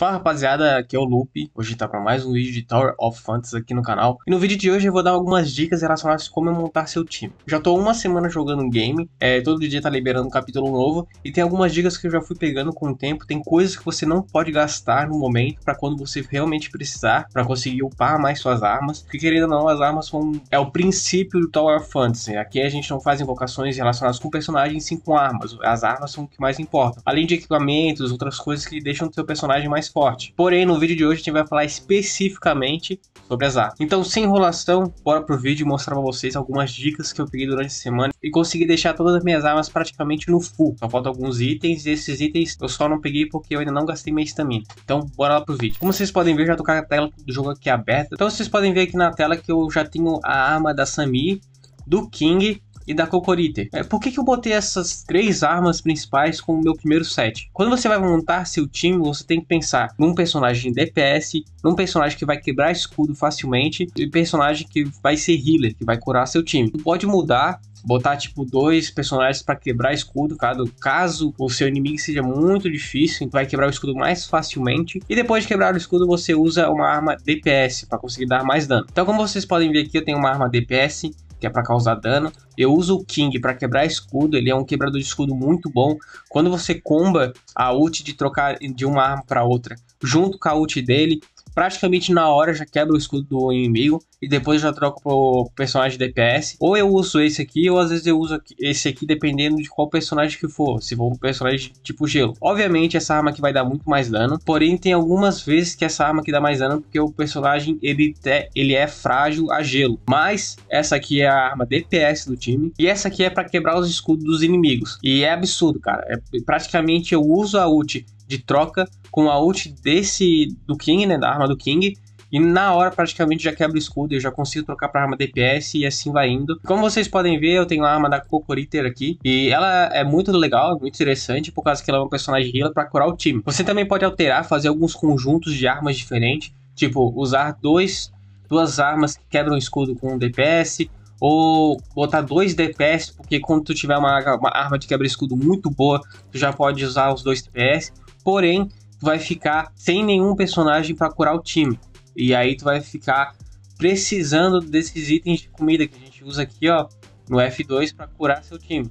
Fala rapaziada, aqui é o Lupe, hoje tá para mais um vídeo de Tower of Fantasy aqui no canal E no vídeo de hoje eu vou dar algumas dicas relacionadas a como montar seu time Já tô uma semana jogando um game, é, todo dia tá liberando um capítulo novo E tem algumas dicas que eu já fui pegando com o tempo Tem coisas que você não pode gastar no momento para quando você realmente precisar para conseguir upar mais suas armas Porque querendo ou não, as armas são, é o princípio do Tower of Fantasy Aqui a gente não faz invocações relacionadas com personagens sim com armas As armas são o que mais importa Além de equipamentos, outras coisas que deixam o seu personagem mais forte. Porém, no vídeo de hoje a gente vai falar especificamente sobre as armas. Então, sem enrolação, bora pro vídeo mostrar pra vocês algumas dicas que eu peguei durante a semana e consegui deixar todas as minhas armas praticamente no full. Só faltam alguns itens e esses itens eu só não peguei porque eu ainda não gastei minha estamina. Então, bora lá pro vídeo. Como vocês podem ver, já tô com a tela do jogo aqui aberta. Então, vocês podem ver aqui na tela que eu já tenho a arma da Sami, do King e da Cocorite. É, por que, que eu botei essas três armas principais como meu primeiro set? Quando você vai montar seu time, você tem que pensar num personagem DPS, num personagem que vai quebrar escudo facilmente e personagem que vai ser healer, que vai curar seu time. pode mudar botar tipo dois personagens para quebrar escudo, caso, caso o seu inimigo seja muito difícil, vai quebrar o escudo mais facilmente. E depois de quebrar o escudo, você usa uma arma DPS para conseguir dar mais dano. Então, como vocês podem ver aqui, eu tenho uma arma DPS que é para causar dano. Eu uso o King para quebrar escudo, ele é um quebrador de escudo muito bom. Quando você comba a ult de trocar de uma arma para outra, junto com a ult dele, praticamente na hora já quebra o escudo do inimigo e depois já troco pro personagem DPS. Ou eu uso esse aqui, ou às vezes eu uso esse aqui, dependendo de qual personagem que for. Se for um personagem tipo gelo. Obviamente, essa arma aqui vai dar muito mais dano. Porém, tem algumas vezes que essa arma aqui dá mais dano, porque o personagem ele, te, ele é frágil a gelo. Mas essa aqui é a arma DPS do time. E essa aqui é para quebrar os escudos dos inimigos. E é absurdo, cara. É, praticamente eu uso a ult de troca com a ult desse do King, né, da arma do King, e na hora praticamente já quebra o escudo, eu já consigo trocar para arma DPS e assim vai indo. Como vocês podem ver, eu tenho a arma da Cocoriter aqui e ela é muito legal, muito interessante, por causa que ela é um personagem healer para curar o time. Você também pode alterar, fazer alguns conjuntos de armas diferentes, tipo usar dois, duas armas que quebram o escudo com um DPS, ou botar dois DPS, porque quando tu tiver uma, uma arma de quebra-escudo muito boa, tu já pode usar os dois DPS, porém vai ficar sem nenhum personagem para curar o time. E aí tu vai ficar precisando desses itens de comida que a gente usa aqui, ó, no F2 para curar seu time.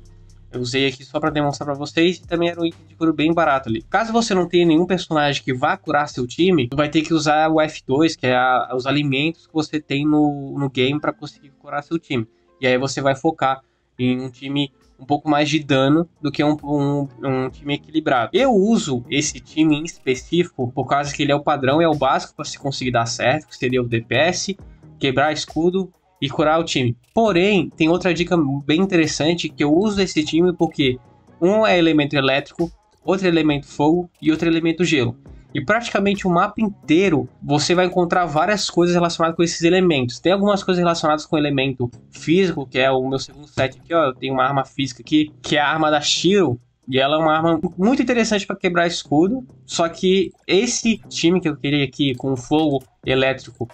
Eu usei aqui só para demonstrar para vocês e também era um item de cura bem barato ali. Caso você não tenha nenhum personagem que vá curar seu time, tu vai ter que usar o F2, que é a, os alimentos que você tem no, no game para conseguir curar seu time. E aí você vai focar em um time um pouco mais de dano do que um, um, um, time equilibrado. Eu uso esse time em específico por causa que ele é o padrão, é o básico para se conseguir dar certo, que seria o DPS, quebrar escudo e curar o time. Porém, tem outra dica bem interessante que eu uso esse time porque um é elemento elétrico, outro é elemento fogo e outro é elemento gelo. E praticamente o mapa inteiro você vai encontrar várias coisas relacionadas com esses elementos. Tem algumas coisas relacionadas com o elemento físico, que é o meu segundo set aqui, ó. Eu tenho uma arma física aqui, que é a arma da Shiro. E ela é uma arma muito interessante para quebrar escudo. Só que esse time que eu queria aqui com fogo elétrico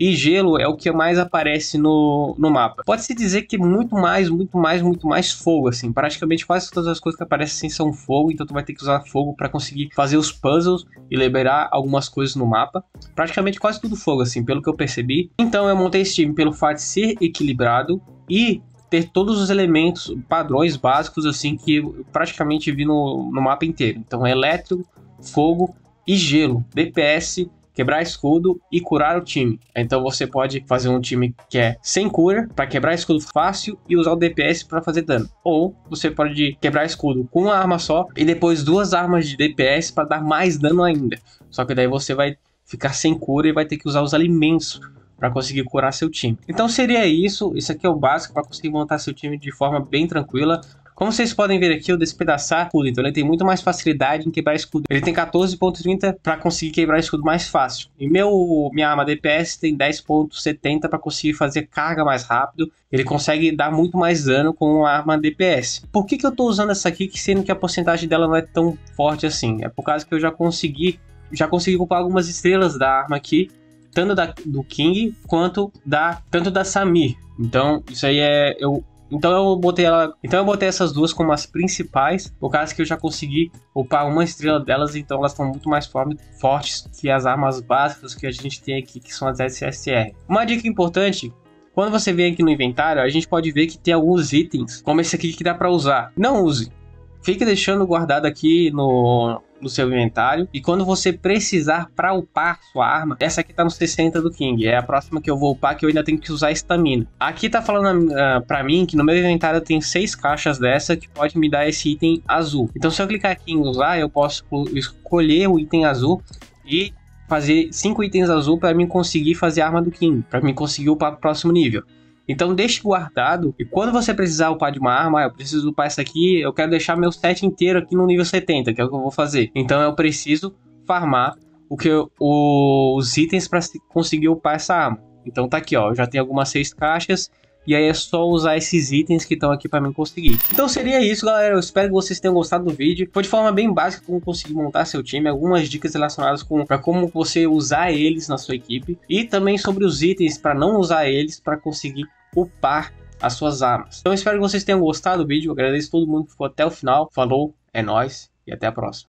e gelo é o que mais aparece no, no mapa. Pode-se dizer que muito mais, muito mais, muito mais fogo, assim. Praticamente quase todas as coisas que aparecem assim são fogo, então tu vai ter que usar fogo para conseguir fazer os puzzles e liberar algumas coisas no mapa. Praticamente quase tudo fogo, assim, pelo que eu percebi. Então eu montei esse time pelo fato de ser equilibrado e ter todos os elementos, padrões básicos, assim, que praticamente vi no, no mapa inteiro. Então, elétrico, fogo e gelo, DPS quebrar escudo e curar o time. Então você pode fazer um time que é sem cura para quebrar escudo fácil e usar o DPS para fazer dano. Ou você pode quebrar escudo com uma arma só e depois duas armas de DPS para dar mais dano ainda. Só que daí você vai ficar sem cura e vai ter que usar os alimentos para conseguir curar seu time. Então seria isso, isso aqui é o básico para conseguir montar seu time de forma bem tranquila. Como vocês podem ver aqui, eu despedaçar escudo, então ele tem muito mais facilidade em quebrar escudo. Ele tem 14.30 para conseguir quebrar escudo mais fácil. E meu, minha arma DPS tem 10.70 para conseguir fazer carga mais rápido. Ele consegue dar muito mais dano com a arma DPS. Por que, que eu estou usando essa aqui, sendo que a porcentagem dela não é tão forte assim? É por causa que eu já consegui já consegui comprar algumas estrelas da arma aqui tanto da, do King quanto da tanto da Samir. Então, isso aí é eu então eu botei ela, então eu botei essas duas como as principais, por causa que eu já consegui upar uma estrela delas, então elas estão muito mais fortes que as armas básicas que a gente tem aqui, que são as SSR. Uma dica importante quando você vem aqui no inventário, a gente pode ver que tem alguns itens, como esse aqui que dá para usar. Não use. Fique deixando guardado aqui no, no seu inventário. E quando você precisar para upar sua arma, essa aqui tá no 60 do King, é a próxima que eu vou upar que eu ainda tenho que usar estamina. Aqui tá falando uh, ah, para mim que no meu inventário tem seis caixas dessa que pode me dar esse item azul. Então se eu clicar aqui em usar, eu posso escolher o item azul e fazer cinco itens azul para mim conseguir fazer a arma do King, para mim conseguir upar pro próximo nível. Então deixe guardado e quando você precisar upar de uma arma, ah, eu preciso upar essa aqui, eu quero deixar meu set inteiro aqui no nível 70, que é o que eu vou fazer. Então eu preciso farmar o que eu, os itens para conseguir upar essa arma. Então tá aqui, ó, já tem algumas seis caixas. E aí é só usar esses itens que estão aqui para mim conseguir. Então seria isso, galera. Eu espero que vocês tenham gostado do vídeo. Foi de forma bem básica como conseguir montar seu time. Algumas dicas relacionadas com para como você usar eles na sua equipe. E também sobre os itens para não usar eles para conseguir upar as suas armas. Então espero que vocês tenham gostado do vídeo, agradeço todo mundo que ficou até o final, falou, é nós e até a próxima.